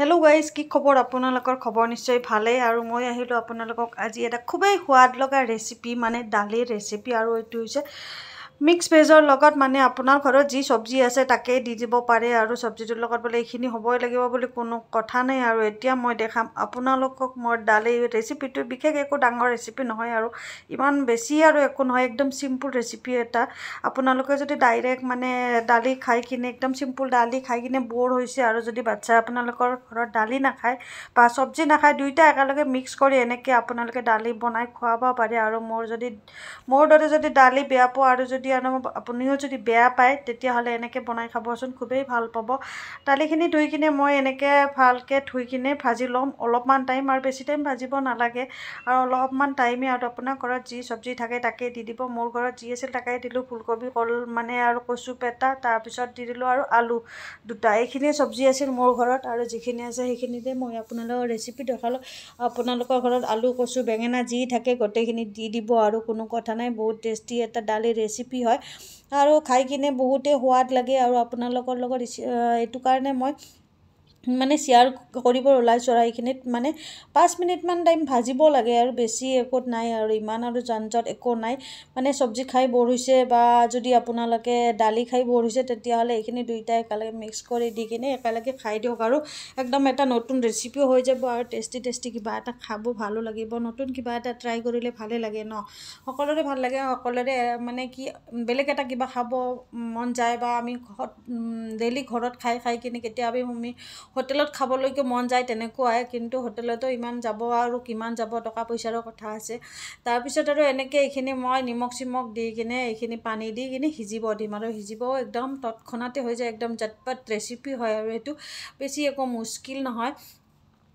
hello' guys কি খবৰ আপোনালোকৰ খবৰ নিশ্চয় ভালেই আৰু মই আহিলোঁ আপোনালোকক আজি এটা খুবেই সোৱাদ লগা ৰেচিপি মানে দালিৰ ৰেচিপি আৰু এইটো হৈছে মিক্স ভেজৰ লগত মানে আপোনাৰ ঘৰত যি চব্জি আছে তাকেই দি দিব পাৰে আৰু চব্জিটোৰ লগত বোলে এইখিনি হ'বই লাগিব বুলি কোনো কথা নাই আৰু এতিয়া মই দেখাম আপোনালোকক মই দালি ৰেচিপিটো বিশেষ একো ডাঙৰ ৰেচিপি নহয় আৰু ইমান বেছি আৰু একো নহয় একদম চিম্পুল ৰেচিপি এটা আপোনালোকে যদি ডাইৰেক্ট মানে দালি খাই কিনে একদম চিম্পুল দালি খাই কিনে ব'ৰ হৈছে আৰু যদি বাচ্ছাই আপোনালোকৰ ঘৰত দালি নাখায় বা চব্জি নাখায় দুয়োটা একেলগে মিক্স কৰি এনেকৈ আপোনালোকে দালি বনাই খুৱাব পাৰে আৰু মোৰ যদি মোৰ দৰে যদি দালি বেয়া পাওঁ আৰু যদি আৰু আপুনিও যদি বেয়া পায় তেতিয়াহ'লে এনেকৈ বনাই খাবচোন খুবেই ভাল পাব দালিখিনি ধুই কিনে মই এনেকৈ ভালকৈ ধুই কিনে ভাজি ল'ম অলপমান টাইম আৰু বেছি টাইম ভাজিব নালাগে আৰু অলপমান টাইমে আৰু আপোনাৰ ঘৰত যি চব্জি থাকে তাকেই দি দিব মোৰ ঘৰত যি আছিল তাকেই দিলোঁ ফুলকবি কল মানে আৰু কচু পেটা তাৰপিছত দি দিলোঁ আৰু আলু দুটা এইখিনিয়ে চব্জি আছিল মোৰ ঘৰত আৰু যিখিনি আছে সেইখিনিতে মই আপোনালোকৰ ৰেচিপি দেখালোঁ আপোনালোকৰ ঘৰত আলু কচু বেঙেনা যি থাকে গোটেইখিনি দি দিব আৰু কোনো কথা নাই বহুত টেষ্টি এটা দালি ৰেচিপি ৰেচিপি হয় আৰু খাই কিনে বহুতে সোৱাদ লাগে আৰু আপোনালোকৰ লগত এইটো কাৰণে মই মানে শ্বেয়াৰ কৰিব ওলাই চৰাইখিনিত মানে পাঁচ মিনিটমান টাইম ভাজিব লাগে আৰু বেছি একো নাই আৰু ইমান আৰু যানজট একো নাই মানে চব্জি খাই বৰ হৈছে বা যদি আপোনালোকে দালি খাই বৰ হৈছে তেতিয়াহ'লে এইখিনি দুয়োটাই একেলগে মিক্স কৰি দি কিনে একেলগে খাই দিয়ক আৰু একদম এটা নতুন ৰেচিপিও হৈ যাব আৰু টেষ্টি টেষ্টি কিবা এটা খাব ভালো লাগিব নতুন কিবা এটা ট্ৰাই কৰিলে ভালে লাগে ন সকলোৰে ভাল লাগে সকলোৰে মানে কি বেলেগ এটা কিবা খাব মন যায় বা আমি ডেইলি ঘৰত খাই খাই কিনে কেতিয়াবা আমি হোটেলত খাবলৈকে মন যায় তেনেকুৱাই কিন্তু হোটেলতো ইমান যাব আৰু কিমান যাব টকা পইচাৰো কথা আছে তাৰপিছত আৰু এনেকৈ এইখিনি মই নিমখ চিমখ দি কিনে এইখিনি পানী দি কিনে সিজিব দিম আৰু সিজিবও একদম তৎক্ষণাতে হৈ যায় একদম জটপট ৰেচিপি হয় আৰু সেইটো বেছি একো মুস্কিল নহয়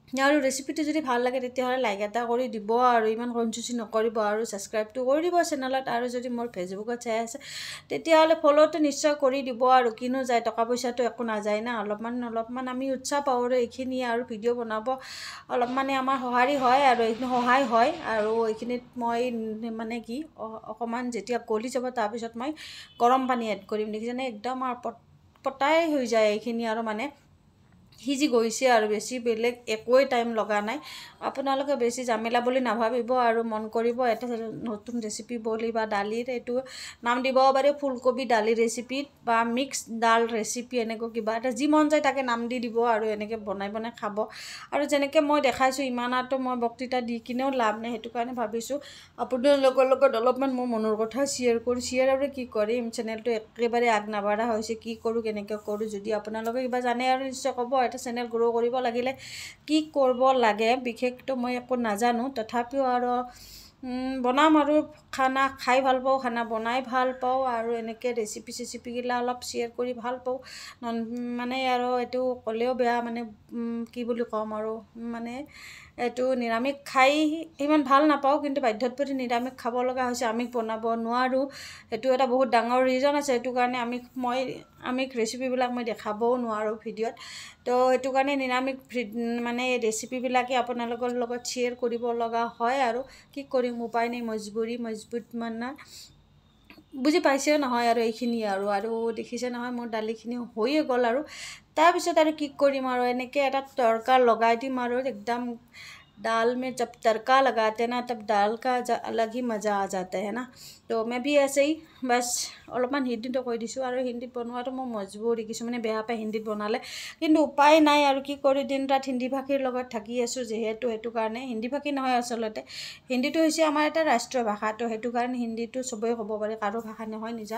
আৰু ৰেচিপিটো যদি ভাল লাগে তেতিয়াহ'লে লাইক এটা কৰি দিব আৰু ইমান কনচুচি নকৰিব আৰু ছাবস্ক্ৰাইবটো কৰি দিব চেনেলত আৰু যদি মোৰ ফেচবুকত চাই আছে তেতিয়াহ'লে ফ'ল'টো নিশ্চয় কৰি দিব আৰু কিনো যায় টকা পইচাটো একো নাযায় না অলপমান অলপমান আমি উৎসাহ পাওঁ আৰু এইখিনিয়ে আৰু ভিডিঅ' বনাব অলপমানে আমাৰ সঁহাৰি হয় আৰু এইখিনি সহায় হয় আৰু এইখিনিত মই মানে কি অকণমান যেতিয়া গলি যাব তাৰপিছত মই গৰম পানী এড কৰিম দেখিছেনে একদম আৰু পটাই হৈ যায় এইখিনি আৰু মানে সিজি গৈছে আৰু বেছি বেলেগ একোৱেই টাইম লগা নাই আপোনালোকে বেছি জামেলা বুলি নাভাবিব আৰু মন কৰিব এটা নতুন ৰেচিপি বুলি বা দালিৰ এইটো নাম দিব পাৰে ফুলকবি দালি ৰেচিপিত বা মিক্স দাল ৰেচিপি এনেকুৱা কিবা এটা যি মন যায় তাকে নাম দি দিব আৰু এনেকৈ বনাই বনাই খাব আৰু যেনেকৈ মই দেখাইছোঁ ইমান এটা মই বক্তৃতা দি কিনেও লাভ নাই সেইটো কাৰণে ভাবিছোঁ আপোনালোকৰ লগত অলপমান মোৰ মনৰ কথা শ্বেয়াৰ কৰোঁ শ্বেয়াৰ আৰু কি কৰিম চেনেলটো একেবাৰে আগ নাবাঢ়া হৈছে কি কৰোঁ কেনেকৈ কৰোঁ যদি আপোনালোকে কিবা জানে আৰু নিশ্চয় ক'ব এটা চেনেল গ্ৰ' কৰিব লাগিলে কি কৰিব লাগে বিশেষটো মই একো নাজানো তথাপিও আৰু বনাম আৰু খানা খাই ভাল পাওঁ খানা বনাই ভাল পাওঁ আৰু এনেকৈ ৰেচিপি চেচিপিগিলা অলপ শ্বেয়াৰ কৰি ভাল পাওঁ মানে আৰু এইটো ক'লেও বেয়া মানে কি বুলি ক'ম আৰু মানে এইটো নিৰামিষ খাই ইমান ভাল নাপাওঁ কিন্তু বাধ্যত প্ৰতি নিৰামিষ খাব লগা হৈছে আমিষ বনাব নোৱাৰোঁ সেইটো এটা বহুত ডাঙৰ ৰিজন আছে সেইটো কাৰণে আমি মই আমিষ ৰেচিপিবিলাক মই দেখাবও নোৱাৰোঁ ভিডিঅ'ত তো সেইটো কাৰণে নিৰামিষ মানে ৰেচিপিবিলাকে আপোনালোকৰ লগত শ্বেয়াৰ কৰিব লগা হয় আৰু কি কৰিম উপায় নাই মজবুৰি মজবুত মানে বুজি পাইছ না হয় আর এইখিনি আর ও আর ও দেখিছ না হয় মোর ডালিখিনি হইয়ে গলা আর তা বিষয় তার কি করি মারো এনেকে এটা তরকার লগাই দি মারো একদম ডাল মে চপ তরকা লাগাতে না तब ডাল কা আলাদা হি মজা আ جاتا হনা তো বি আছেই বাছ অলপমান হিন্দীটো কৈ দিছোঁ আৰু হিন্দীত বনোৱাটো মই মজবুৰী কিছুমানে বেয়া পায় হিন্দীত বনালে কিন্তু উপায় নাই আৰু কি কৰি দিন তাত হিন্দীভাষীৰ লগত থাকি আছোঁ যিহেতু সেইটো কাৰণে হিন্দীভাষী নহয় আচলতে হিন্দীটো হৈছে আমাৰ এটা ৰাষ্ট্ৰীয় ভাষা তো সেইটো কাৰণে হিন্দীটো চবেই ক'ব পাৰে কাৰো ভাষা নহয় নিজা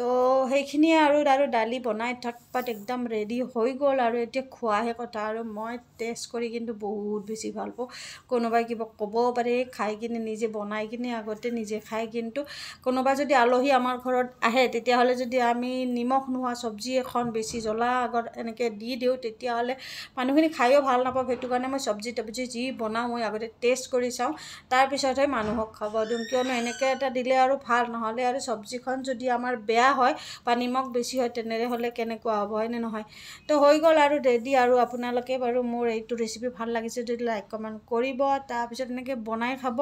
তো সেইখিনিয়ে আৰু আৰু দালি বনাই থটপাত একদম ৰেডি হৈ গ'ল আৰু এতিয়া খোৱাহে কথা আৰু মই টেষ্ট কৰি কিন্তু বহুত বেছি ভাল পাওঁ কোনোবাই কিবা ক'বও পাৰে খাই কিনে নিজে বনাই কিনে আগতে নিজে খাই কিন্তু কোনোবা যদি আলহী আমাৰ ঘৰত আহে তেতিয়াহ'লে যদি আমি নিমখ নোহোৱা চব্জি এখন বেছি জ্বলা আগত এনেকৈ দি দিওঁ তেতিয়াহ'লে মানুহখিনি খায়ো ভাল নাপাওঁ সেইটো কাৰণে মই চব্জি তব্জি যি বনাওঁ মই আগতে টেষ্ট কৰি চাওঁ তাৰপিছতহে মানুহক খাব দিওঁ কিয়নো এনেকৈ এটা দিলে আৰু ভাল নহ'লে আৰু চব্জিখন যদি আমাৰ বেয়া হয় বা নিমখ বেছি হয় তেনেহ'লে কেনেকুৱা হ'ব হয়নে নহয় তো হৈ গ'ল আৰু ৰেডি আৰু আপোনালোকে বাৰু মোৰ এইটো ৰেচিপি ভাল লাগিছে যদি লাইক কমেণ্ট কৰিব তাৰপিছত এনেকৈ বনাই খাব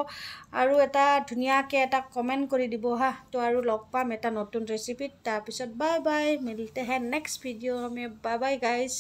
আৰু এটা ধুনীয়াকৈ এটা কমেণ্ট কৰি দিব হা তো আৰু লগ পাম এটা নতুন ৰেচিপিত তাৰপিছত বাই বাই মিলতে হে নেক্সট ভিডিঅ' আমি বাই বাই গাইছ